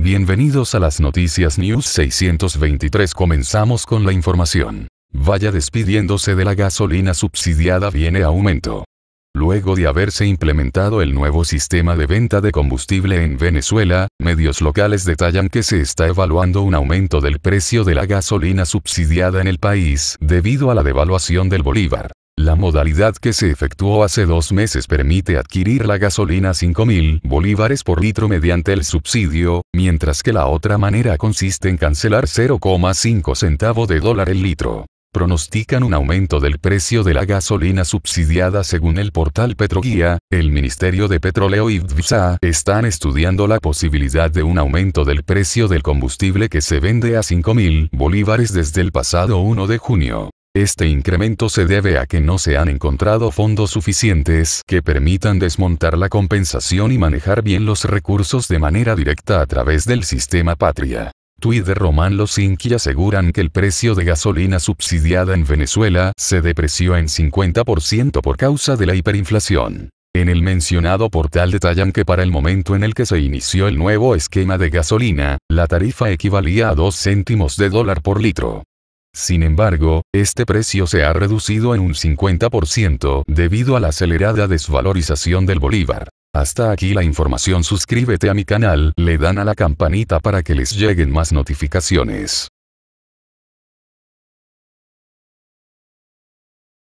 Bienvenidos a las noticias News 623. Comenzamos con la información. Vaya despidiéndose de la gasolina subsidiada viene aumento. Luego de haberse implementado el nuevo sistema de venta de combustible en Venezuela, medios locales detallan que se está evaluando un aumento del precio de la gasolina subsidiada en el país debido a la devaluación del bolívar. La modalidad que se efectuó hace dos meses permite adquirir la gasolina 5.000 bolívares por litro mediante el subsidio, mientras que la otra manera consiste en cancelar 0,5 centavo de dólar el litro pronostican un aumento del precio de la gasolina subsidiada según el portal Petroguía, el Ministerio de Petróleo y VISA están estudiando la posibilidad de un aumento del precio del combustible que se vende a 5.000 bolívares desde el pasado 1 de junio. Este incremento se debe a que no se han encontrado fondos suficientes que permitan desmontar la compensación y manejar bien los recursos de manera directa a través del sistema patria. Twitter Román Losinki aseguran que el precio de gasolina subsidiada en Venezuela se depreció en 50% por causa de la hiperinflación. En el mencionado portal detallan que para el momento en el que se inició el nuevo esquema de gasolina, la tarifa equivalía a 2 céntimos de dólar por litro. Sin embargo, este precio se ha reducido en un 50% debido a la acelerada desvalorización del bolívar. Hasta aquí la información suscríbete a mi canal, le dan a la campanita para que les lleguen más notificaciones.